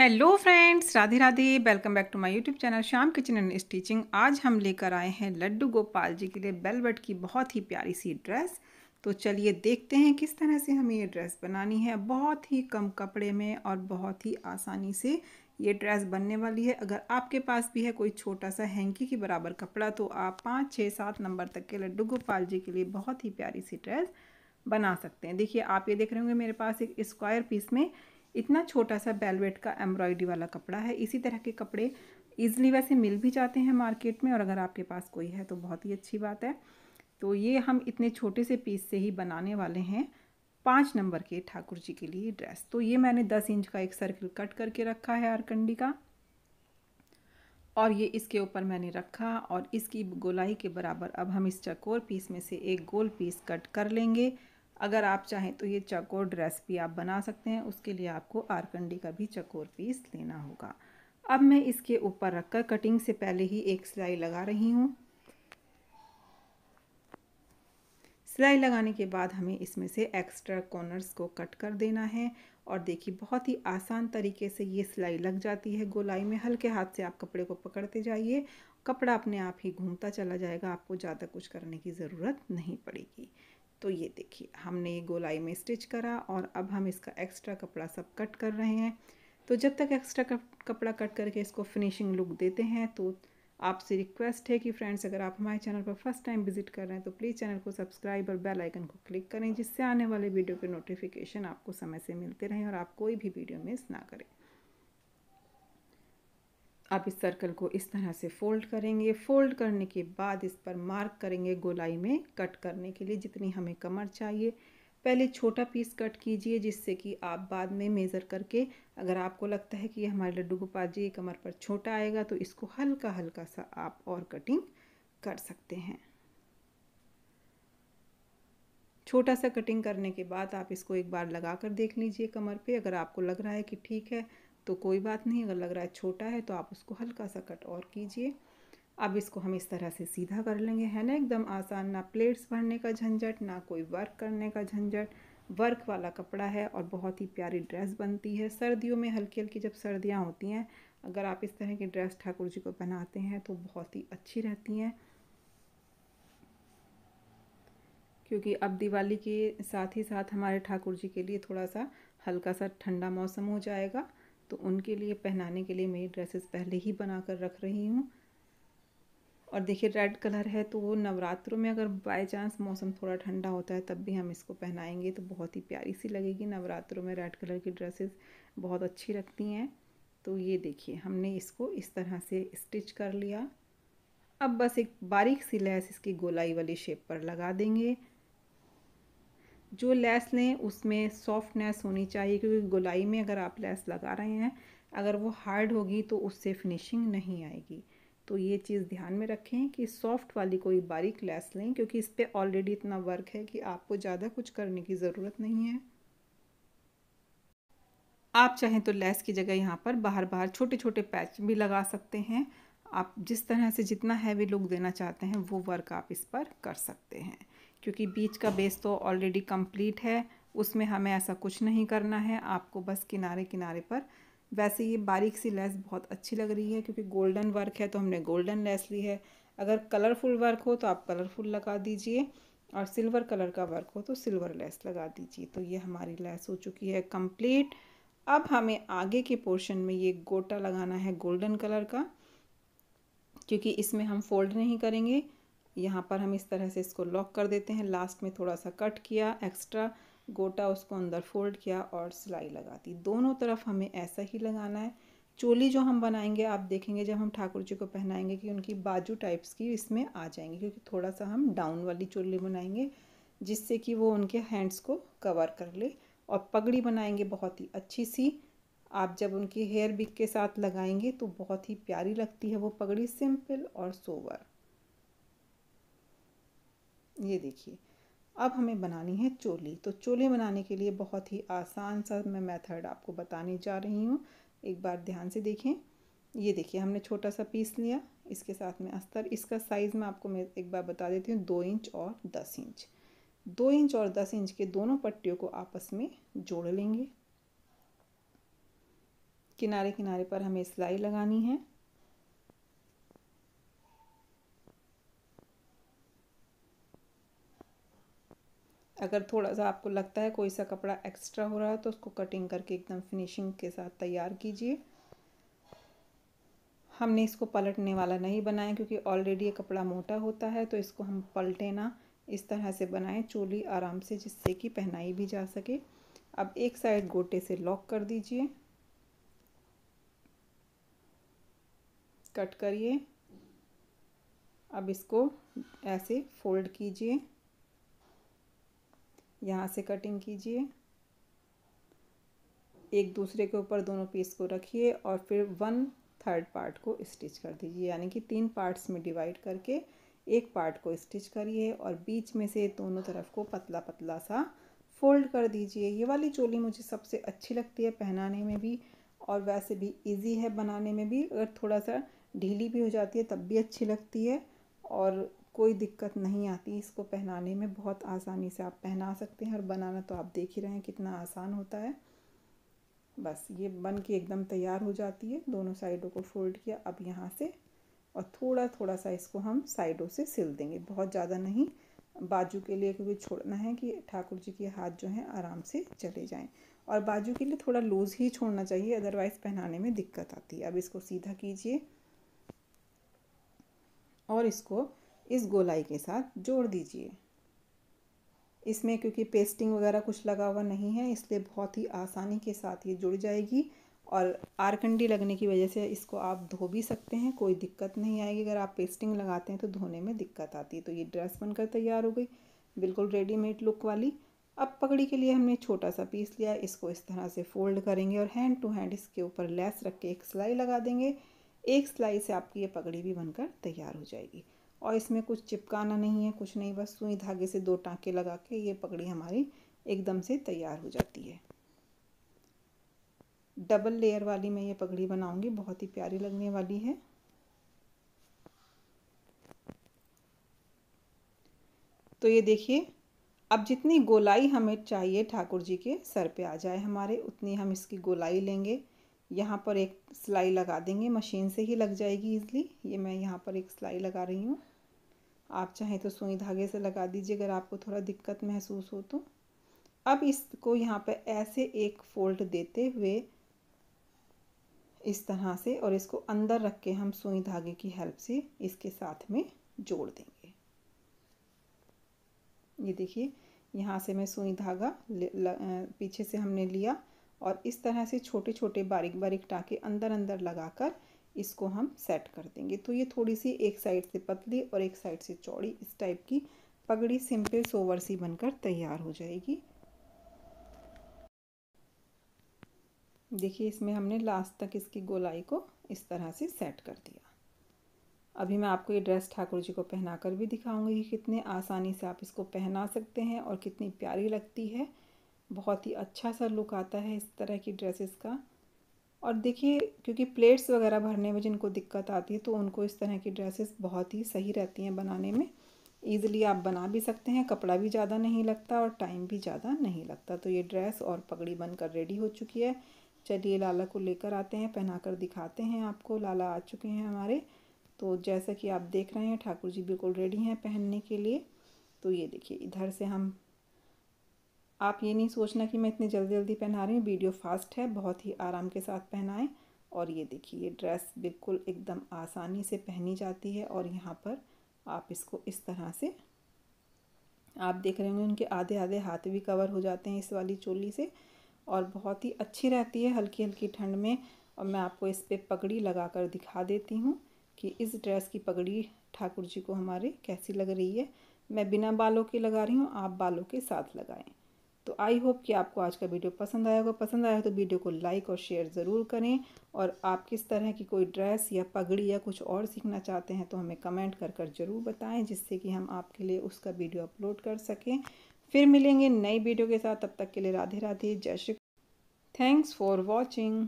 hello friends Radhe Radhe welcome back to my YouTube channel Shaam kitchen and stitching आज हम लेकर आए हैं लड्डू गोपाल जी के लिए बेलबट की बहुत ही प्यारी सी ड्रेस तो चलिए देखते हैं किस तरह से हमें ये ड्रेस बनानी है बहुत ही कम कपड़े में और बहुत ही आसानी से ये ड्रेस बनने वाली है अगर आपके पास भी है कोई छोटा सा हैंकी के बराबर कपड़ा तो आप पाँच छः सात नंबर तक के लड्डू गोपाल जी के लिए बहुत ही प्यारी सी ड्रेस बना सकते हैं देखिए आप ये देख रहे होंगे मेरे पास एक स्क्वायर पीस में इतना छोटा सा बेलवेट का एम्ब्रॉयडरी वाला कपड़ा है इसी तरह के कपड़े ईज़िली वैसे मिल भी जाते हैं मार्केट में और अगर आपके पास कोई है तो बहुत ही अच्छी बात है तो ये हम इतने छोटे से पीस से ही बनाने वाले हैं पाँच नंबर के ठाकुर जी के लिए ड्रेस तो ये मैंने दस इंच का एक सर्किल कट करके रखा है आरकंडी का और ये इसके ऊपर मैंने रखा और इसकी गोलाई के बराबर अब हम इस चकोर पीस में से एक गोल पीस कट कर लेंगे अगर आप चाहें तो ये चकोर ड्रेस भी आप बना सकते हैं उसके लिए आपको आरकंडी का भी चकोर पीस लेना होगा अब मैं इसके ऊपर रखकर कटिंग से पहले ही एक सिलाई लगा रही हूँ सिलाई लगाने के बाद हमें इसमें से एक्स्ट्रा कॉर्नर्स को कट कर देना है और देखिए बहुत ही आसान तरीके से ये सिलाई लग जाती है गोलाई में हल्के हाथ से आप कपड़े को पकड़ते जाइए कपड़ा अपने आप ही घूमता चला जाएगा आपको ज़्यादा कुछ करने की ज़रूरत नहीं पड़ेगी तो ये देखिए हमने ये गोलाई में स्टिच करा और अब हम इसका एक्स्ट्रा कपड़ा सब कट कर रहे हैं तो जब तक एक्स्ट्रा कपड़ा कट करके इसको फिनिशिंग लुक देते हैं तो आपसे रिक्वेस्ट है कि फ्रेंड्स अगर आप हमारे चैनल पर फर्स्ट टाइम विजिट कर रहे हैं तो प्लीज़ चैनल को सब्सक्राइब और बेल आइकन को क्लिक करें जिससे आने वाले वीडियो के नोटिफिकेशन आपको समय से मिलते रहें और आप कोई भी वीडियो मिस ना करें आप इस सर्कल को इस तरह से फोल्ड करेंगे फोल्ड करने के बाद इस पर मार्क करेंगे गोलाई में कट करने के लिए जितनी हमें कमर चाहिए पहले छोटा पीस कट कीजिए जिससे कि आप बाद में मेज़र करके अगर आपको लगता है कि हमारे लड्डू गोपाल जी कमर पर छोटा आएगा तो इसको हल्का हल्का सा आप और कटिंग कर सकते हैं छोटा सा कटिंग करने के बाद आप इसको एक बार लगा कर देख लीजिए कमर पे अगर आपको लग रहा है कि ठीक है तो कोई बात नहीं अगर लग रहा है छोटा है तो आप उसको हल्का सा कट और कीजिए अब इसको हम इस तरह से सीधा कर लेंगे है ना एकदम आसान ना प्लेट्स भरने का झंझट ना कोई वर्क करने का झंझट वर्क वाला कपड़ा है और बहुत ही प्यारी ड्रेस बनती है सर्दियों में हल्की हल्की जब सर्दियाँ होती हैं अगर आप इस तरह की ड्रेस ठाकुर जी को पहनाते हैं तो बहुत ही अच्छी रहती हैं क्योंकि अब दिवाली के साथ ही साथ हमारे ठाकुर जी के लिए थोड़ा सा हल्का सा ठंडा मौसम हो जाएगा तो उनके लिए पहनाने के लिए मेरी ड्रेसेस पहले ही बना कर रख रही हूँ और देखिए रेड कलर है तो वो नवरात्रों में अगर बाय चांस मौसम थोड़ा ठंडा होता है तब भी हम इसको पहनाएंगे तो बहुत ही प्यारी सी लगेगी नवरात्रों में रेड कलर की ड्रेसेस बहुत अच्छी लगती हैं तो ये देखिए हमने इसको इस तरह से स्टिच कर लिया अब बस एक बारीक सी लैस इसकी गोलाई वाली शेप पर लगा देंगे जो लेस लें उसमें सॉफ्टनेस होनी चाहिए क्योंकि गुलाई में अगर आप लेस लगा रहे हैं अगर वो हार्ड होगी तो उससे फिनिशिंग नहीं आएगी तो ये चीज़ ध्यान में रखें कि सॉफ्ट वाली कोई बारीक लेस लें क्योंकि इस पर ऑलरेडी इतना वर्क है कि आपको ज़्यादा कुछ करने की ज़रूरत नहीं है आप चाहें तो लेस की जगह यहाँ पर बाहर बाहर छोटे छोटे पैच भी लगा सकते हैं आप जिस तरह से जितना हैवी लुक देना चाहते हैं वो वर्क आप इस पर कर सकते हैं क्योंकि बीच का बेस तो ऑलरेडी कंप्लीट है उसमें हमें ऐसा कुछ नहीं करना है आपको बस किनारे किनारे पर वैसे ये बारीक सी लेस बहुत अच्छी लग रही है क्योंकि गोल्डन वर्क है तो हमने गोल्डन लेस ली है अगर कलरफुल वर्क हो तो आप कलरफुल लगा दीजिए और सिल्वर कलर का वर्क हो तो सिल्वर लेस लगा दीजिए तो ये हमारी लेस हो चुकी है कंप्लीट अब हमें आगे के पोर्शन में ये गोटा लगाना है गोल्डन कलर का क्योंकि इसमें हम फोल्ड नहीं करेंगे यहाँ पर हम इस तरह से इसको लॉक कर देते हैं लास्ट में थोड़ा सा कट किया एक्स्ट्रा गोटा उसको अंदर फोल्ड किया और सिलाई लगा दी दोनों तरफ हमें ऐसा ही लगाना है चोली जो हम बनाएंगे आप देखेंगे जब हम ठाकुर जी को पहनाएंगे कि उनकी बाजू टाइप्स की इसमें आ जाएंगी क्योंकि थोड़ा सा हम डाउन वाली चोली बनाएंगे जिससे कि वो उनके हैंड्स को कवर कर ले और पगड़ी बनाएंगे बहुत ही अच्छी सी आप जब उनकी हेयर बिक के साथ लगाएंगे तो बहुत ही प्यारी लगती है वो पगड़ी सिंपल और सोवर ये देखिए अब हमें बनानी है चोली तो चोले बनाने के लिए बहुत ही आसान सा मैं मेथड आपको बताने जा रही हूँ एक बार ध्यान से देखें ये देखिए हमने छोटा सा पीस लिया इसके साथ में अस्तर इसका साइज़ मैं आपको मैं एक बार बता देती हूँ दो इंच और दस इंच दो इंच और दस इंच के दोनों पट्टियों को आपस में जोड़ लेंगे किनारे किनारे पर हमें सिलाई लगानी है अगर थोड़ा सा आपको लगता है कोई सा कपड़ा एक्स्ट्रा हो रहा है तो उसको कटिंग करके एकदम फिनिशिंग के साथ तैयार कीजिए हमने इसको पलटने वाला नहीं बनाया क्योंकि ऑलरेडी ये कपड़ा मोटा होता है तो इसको हम पलटे ना इस तरह से बनाएं चोली आराम से जिससे कि पहनाई भी जा सके अब एक साइड गोटे से लॉक कर दीजिए कट करिए अब इसको ऐसे फोल्ड कीजिए यहाँ से कटिंग कीजिए एक दूसरे के ऊपर दोनों पीस को रखिए और फिर वन थर्ड पार्ट को स्टिच कर दीजिए यानी कि तीन पार्ट्स में डिवाइड करके एक पार्ट को स्टिच करिए और बीच में से दोनों तरफ को पतला पतला सा फोल्ड कर दीजिए ये वाली चोली मुझे सबसे अच्छी लगती है पहनाने में भी और वैसे भी इजी है बनाने में भी अगर थोड़ा सा ढीली भी हो जाती है तब भी अच्छी लगती है और कोई दिक्कत नहीं आती इसको पहनाने में बहुत आसानी से आप पहना सकते हैं और बनाना तो आप देख ही रहे हैं कितना आसान होता है बस ये बन के एकदम तैयार हो जाती है दोनों साइडों को फोल्ड किया अब यहाँ से और थोड़ा थोड़ा सा इसको हम साइडों से सिल देंगे बहुत ज़्यादा नहीं बाजू के लिए क्योंकि छोड़ना है कि ठाकुर जी के हाथ जो हैं आराम से चले जाएं और बाजू के लिए थोड़ा लूज़ ही छोड़ना चाहिए अदरवाइज़ पहनाने में दिक्कत आती है अब इसको सीधा कीजिए और इसको इस गोलाई के साथ जोड़ दीजिए इसमें क्योंकि पेस्टिंग वगैरह कुछ लगा हुआ नहीं है इसलिए बहुत ही आसानी के साथ ये जुड़ जाएगी और आरकंडी लगने की वजह से इसको आप धो भी सकते हैं कोई दिक्कत नहीं आएगी अगर आप पेस्टिंग लगाते हैं तो धोने में दिक्कत आती है तो ये ड्रेस बनकर तैयार हो गई बिल्कुल रेडीमेड लुक वाली अब पगड़ी के लिए हमने छोटा सा पीस लिया इसको इस तरह से फोल्ड करेंगे और हैंड टू हैंड इसके ऊपर लेस रख के एक सिलाई लगा देंगे एक सिलाई से आपकी ये पगड़ी भी बनकर तैयार हो जाएगी और इसमें कुछ चिपकाना नहीं है कुछ नहीं बस सुई धागे से दो टाँके लगा के ये पगड़ी हमारी एकदम से तैयार हो जाती है डबल लेयर वाली मैं ये पगड़ी बनाऊंगी बहुत ही प्यारी लगने वाली है तो ये देखिए अब जितनी गोलाई हमें चाहिए ठाकुर जी के सर पे आ जाए हमारे उतनी हम इसकी गोलाई लेंगे यहाँ पर एक सिलाई लगा देंगे मशीन से ही लग जाएगी इजली ये मैं यहाँ पर एक सिलाई लगा रही हूँ आप चाहें तो सुई धागे से लगा दीजिए अगर आपको थोड़ा दिक्कत महसूस हो तो अब इसको यहाँ पर ऐसे एक फोल्ड देते हुए इस तरह से और इसको अंदर रख के हम सुई धागे की हेल्प से इसके साथ में जोड़ देंगे ये देखिए यहाँ से मैं सुई धागा पीछे से हमने लिया और इस तरह से छोटे छोटे बारीक बारीक टाके अंदर अंदर लगाकर इसको हम सेट कर देंगे तो ये थोड़ी सी एक साइड से पतली और एक साइड से चौड़ी इस टाइप की पगड़ी सिंपल सोवर सी बनकर तैयार हो जाएगी देखिए इसमें हमने लास्ट तक इसकी गोलाई को इस तरह से सेट कर दिया अभी मैं आपको ये ड्रेस ठाकुर जी को पहना कर भी दिखाऊंगी कि कितने आसानी से आप इसको पहना सकते हैं और कितनी प्यारी लगती है बहुत ही अच्छा सा लुक आता है इस तरह की ड्रेसेस का और देखिए क्योंकि प्लेट्स वगैरह भरने में जिनको दिक्कत आती है तो उनको इस तरह की ड्रेसेस बहुत ही सही रहती हैं बनाने में ईज़िली आप बना भी सकते हैं कपड़ा भी ज़्यादा नहीं लगता और टाइम भी ज़्यादा नहीं लगता तो ये ड्रेस और पगड़ी बनकर रेडी हो चुकी है चलिए लाला को लेकर आते हैं पहना कर दिखाते हैं आपको लाला आ चुके हैं हमारे तो जैसा कि आप देख रहे हैं ठाकुर जी बिल्कुल रेडी हैं पहनने के लिए तो ये देखिए इधर से हम आप ये नहीं सोचना कि मैं इतनी जल्दी जल्दी पहना रही हूँ वीडियो फास्ट है बहुत ही आराम के साथ पहनाएं और ये देखिए ये ड्रेस बिल्कुल एकदम आसानी से पहनी जाती है और यहाँ पर आप इसको इस तरह से आप देख रहे होंगे उनके आधे आधे हाथ भी कवर हो जाते हैं इस वाली चोली से और बहुत ही अच्छी रहती है हल्की हल्की ठंड में और मैं आपको इस पर पगड़ी लगा कर दिखा देती हूँ कि इस ड्रेस की पगड़ी ठाकुर जी को हमारे कैसी लग रही है मैं बिना बालों के लगा रही हूँ आप बालों के साथ लगाएँ तो आई होप कि आपको आज का वीडियो पसंद आया होगा पसंद आया हो तो वीडियो को लाइक और शेयर ज़रूर करें और आप किस तरह की कोई ड्रेस या पगड़ी या कुछ और सीखना चाहते हैं तो हमें कमेंट कर कर ज़रूर बताएं जिससे कि हम आपके लिए उसका वीडियो अपलोड कर सकें फिर मिलेंगे नई वीडियो के साथ तब तक के लिए राधे राधे जय श्री थैंक्स फॉर वॉचिंग